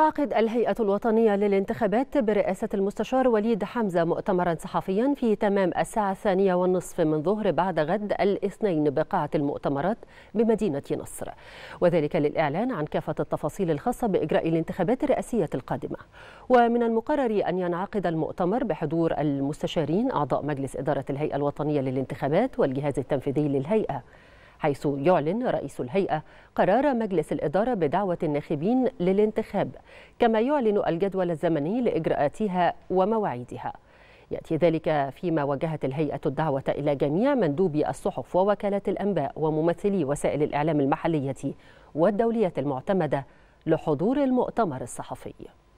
تعقد الهيئة الوطنية للانتخابات برئاسة المستشار وليد حمزة مؤتمرا صحفيا في تمام الساعة الثانية والنصف من ظهر بعد غد الاثنين بقاعة المؤتمرات بمدينة نصر وذلك للإعلان عن كافة التفاصيل الخاصة بإجراء الانتخابات الرئاسية القادمة ومن المقرر أن ينعقد المؤتمر بحضور المستشارين أعضاء مجلس إدارة الهيئة الوطنية للانتخابات والجهاز التنفيذي للهيئة حيث يعلن رئيس الهيئة قرار مجلس الإدارة بدعوة الناخبين للانتخاب كما يعلن الجدول الزمني لإجراءاتها ومواعيدها يأتي ذلك فيما وجهت الهيئة الدعوة إلى جميع مندوبي الصحف ووكالات الأنباء وممثلي وسائل الإعلام المحلية والدولية المعتمدة لحضور المؤتمر الصحفي